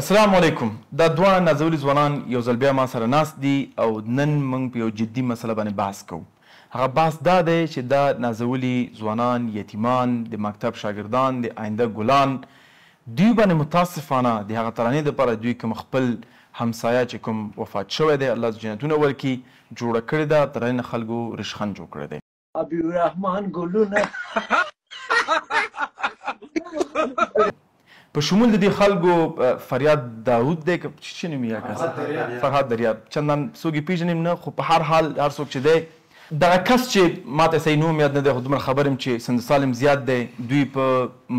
السلام علیکم دا دوه نازولي ځوانان یو ځل بیا ما سره ناست دي او نن موږ په یو جدي مسله باندې بحث کوو هغه بحث دا دی چې دا نازولي ځوانان یتیمان د مکتب شاګردان د آینده ګلان دوی باندې متاسفانه د هغه ترانې دپاره دوی کوم خپل همسایه چې کوم وفات شوی دی الله جنتونه ورکړي جوړه کړې ده ترانې خلکو رشخند جوړ کړی دی ابي الرحمن ګلونه په شمول د دې خلکو فریاد داوود دی که چې نوم یې فرهاد دریاب چندان څوک یې پیژنیم نه خو په هر حال هر څوک چې دی دغه کس چې ما ته صحیح نوم یاد نه دی خو دومره خبر یم چې سند سالم زیات دی دوی په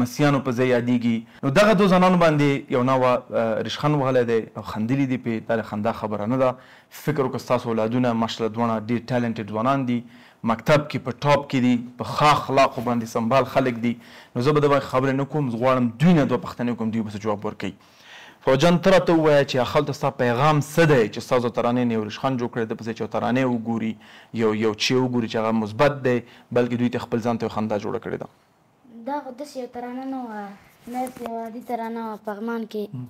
مسیانو په ځای یادیږي نو دغه دوه زنانو باندې یو ناوه رشخن وهلی دی او خندلي دي پې دا خندا خبره نه ده فکر وکړه ستاسو اولادونه ماشاءالله دواړه ډېر ټیلنټډ ځوانان دي مکتب کې په ټاپ کې دي په ښه اخلاقو باندې سنبال خلک دي نو زه به د خبرې نه کوم زه غواړم دوی نه دوه پوښتنې کوم دوی به جواب ورکوي فوجان ته راته ووایه چې هلته ستا پیغام څه دی چې ستا زه ترانې نیورش خان جوړ کړی ده پسې چې ترانې وګوري یو یو چې وګوري چې هغه مثبت دی بلکې دوی ته خپل ځان ته خندا جوړه کړې ده دا خو داسې یو ترانه نه وه داسې عادي ترانه وه پغمان کې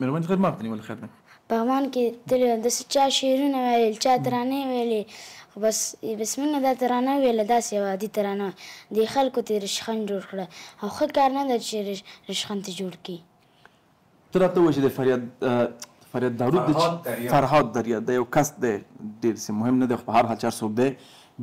مېرمنې خدمت غواړي ولې خدمت پغمان کې تل د چا شعرونه ویل چا ترانې ویلې بس بسم الله دا ترانه ویله داسې یوه عادي ترانه د خلکو ترې رشخند جوړ کړه او ښه کار نه ده چې رشخند ته جوړ کړي ته راته وایي چې د فریاد فریاد داود د فرهاد دریاد دی یو کس دی ډېر سي مهم نه دی خو په هر حال چار څوک دی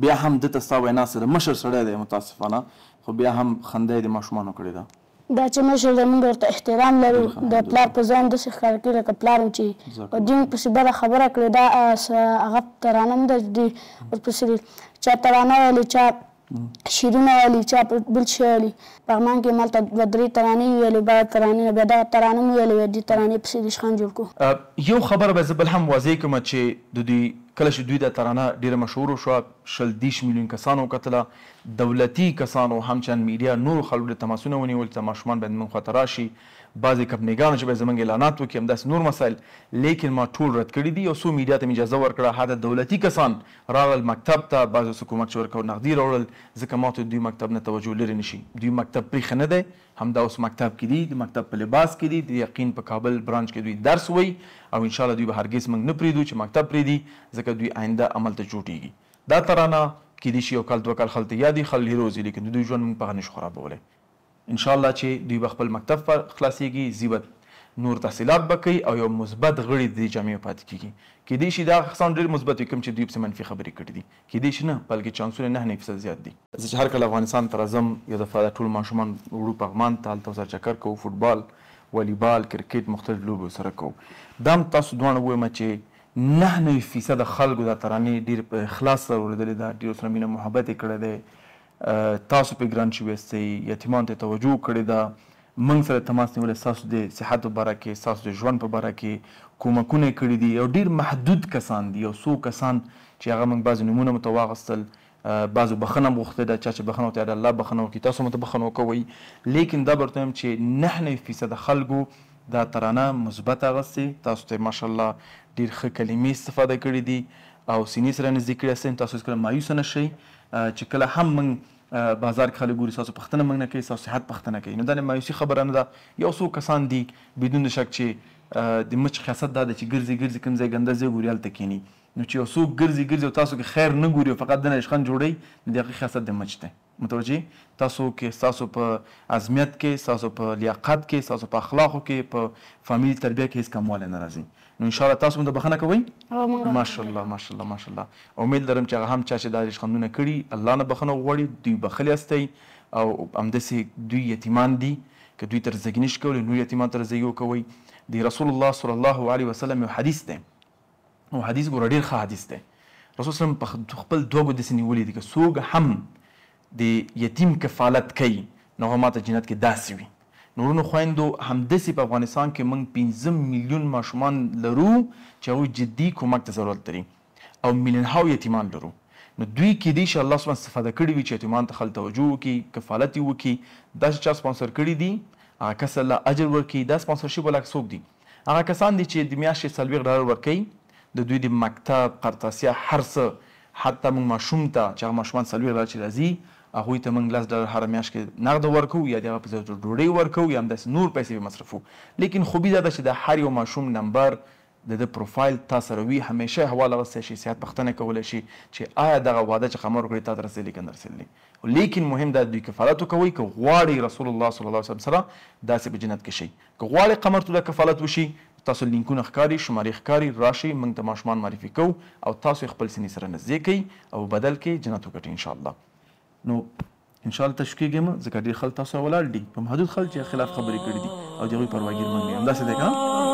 بیا هم د تستا وینا سره مشر سړی دی متاسفانه خو بیا هم خنده د ماشومانو کړې ده دا چې مشر زموږ ورته احترام لرو د پلار په ځان داسې ښکاره کوي لکه پلار وم چې په دین پسې بده خبره کړې دا هغه ترانه هم ده دې ورپسې چا ترانه ویلې چا شعرونه ویلي چا بل شی ویلي پغمان کې مالته دوه درې ترانې ویلې بله ترانې بیا دغه ترانه مو ویلې دې ترانې پسې د شخان جوړ کړو یو خبره به زه بل هم واضح کړمه چې د دوی کله چې دوی دا ترانه ډېره مشهوره شوه شل دېرش میلیون کسانو کتله دولتي کسانو هم چند میډیا نور خلکو ته تماسونه ونیول چې ماشومان باندې من خطر راشي بعضې کمپنیګانو چې به زمونږ اعلانات وکړي همداسې نور مسایل لیکن ما ټول رد کړي دي او څو میډیا ته مې اجازه ورکړه حتی دولتي کسان راغل مکتب ته بعضې اوس حکومت چې ورکوه نغدي راوړل ځکه ما ته دوی مکتب نه توجه لرې نه شي دوی مکتب پریښه نه دی همدا اوس مکتب کې دي د مکتب په لباس کې دي د یقین په کابل برانچ کې دوی درس وایي او انشاءالله دوی به هرګز موږ نه پرېږدو چې مکتب پرېږدي ځکه دوی آینده عمل ته چوټېږي دا ترانه کې دي شي او کال دوه کال خلته یادي خل هیروزي لیکن دوی ژوند په غنښ خرابوله ان شاء الله چې دوی خپل مکتب پر خلاصيږي زیبت نور تحصیلات بکی او یو مثبت غړي د جامعې پات کیږي کې دي شي دا خصان ډېر مثبت کوم چې دوی په منفي خبرې کړې دي کې دي شي نه بلکې چانسونه نه نه فساد زیات دي زه چې هر کله افغانستان تر ازم یو د فاده ټول ماشومان وړو پغمان تال تو سره چکر کوو فوتبال والیبال کرکټ مختلف لوبو سره کوو دم تاسو دوه ومه چې نه نوي فیصد خلکو دا ترانې ډیر په اخلاص سره اوریدلې ده ډیر سره مینه محبت یې کړی دی تاسو په ګران شوي یاستئ یتیمان ته توجه کړې ده موږ سره تماس نیولی ستاسو د صحت په باره کې ستاسو د ژوند په باره کې کومکونه کړي دي او ډیر محدود کسان دي او څو کسان چې هغه موږ بعضې نومونه مو ته واغستل بعضو بخنه م غوښتې ده چا چې بخنه وکړي الله بخنه وکړي تاسو م ته بخنه وکوئ لیکن دا برته چې نهه نوي فیصده خلکو دا ترانه مثبت اغستی تاسو ته ماشاءالله ډیر ښه کلمې استفاده کړې دي او سینې سره نږدې کړی یاست تاسو هیڅکله مایوس نه شئ چې کله هم موږ بازار کې خلک ګوري تاسو پښتنه موږ نه کوي تاسو صحت پښتنه کوي نو دا نه مایوسي خبره نه ده یو څو کسان دي بدون شک چې د مچ خاصت دا ده چې ګرځي ګرځي کوم ځای ګنده ځای ګوري هلته کینی نو چې یو څوک ګرځي ګرځي او تاسو کې خیر نه ګوري فقط د نشخن جوړي د هغې خاصت د مچ دی متوجي تاسو کې تاسو په عظمت کې تاسو په لیاقت کې تاسو په اخلاقو کې په فامیل تربیه کې هیڅ کموالی نه راځي نو ان شاء الله تاسو موږ بخنه کوئ ماشاءالله ماشاءالله ماشاءالله امید لرم چې هم چا چې دا ریشخندونه کړي الله نه بخنه غواړي دوی بخلی استي او همداسې دوی یتیمان دي که دوی تر زګنیش کول نو یتیمان تر زګیو کوي دی رسول الله صلی الله علیه وسلم یو حدیث دی او حدیث ګور ډیر ښه حدیث دی رسول الله په خپل دوه ګوتې نیولې دي که څوک هم د یتیم کفالت کوي نو هغه ماته جنت کې داسې وي نورونو خویندو همداسې په افغانستان کې موږ پنځه میلیون ماشومان لرو چې هغوی جدي کومک ته ضرورت لري او میلیونهاو یتیمان لرو نو دوی کې دی چې الله سبحانه استفاده کړی وي چې یتیمان ته خل توجه وکړي کفالت یې وکړي دا چې چا سپانسر کړي دي هغه کس الله اجر ورکړي دا سپانسرشیپ ولا څوک دي هغه کسان دي چې د میاشتې څلوېښت ډالر ورکوي د دوی د مکتب قرطاسیه هر څه حتی موږ ماشوم ته چې هغه ماشومان څلوېښت ډالر چې راځي هغوی ته موږ لس ډالر هره میاشت کې نغده ورکوو یا د هغه په ځای ډوډۍ ورکوو یا همداسې نور پیسې به مصرفو لیکن خوبي دا ده چې د هر یو ماشوم نمبر د د پروفایل تا سره وي همیشه حواله وسته شي سیاحت پختنه کولای شي چې آیا دغه واده چې خمر کړی تا درسلې کنه درسلې لیکن مهم دا دوی کفالت کوي که غواړي رسول الله صلی الله علیه وسلم سره داسې په جنت کې شي که غواړي قمر ته کفالت وشي تاسو لینکونه ښکاری شمارې ښکاری راشي موږ د ماشومان معرفي کوو او تاسو خپل سني سره نږدې کوي او بدل کې جنت وګټي ان شاء الله نو ان شاء الله تشکیږم ځکه ډیر خلک تاسو ولاړ دي په محدود خلک خلاف خبرې کړې دي او دغه پرواګیر مونږ هم داسې ده که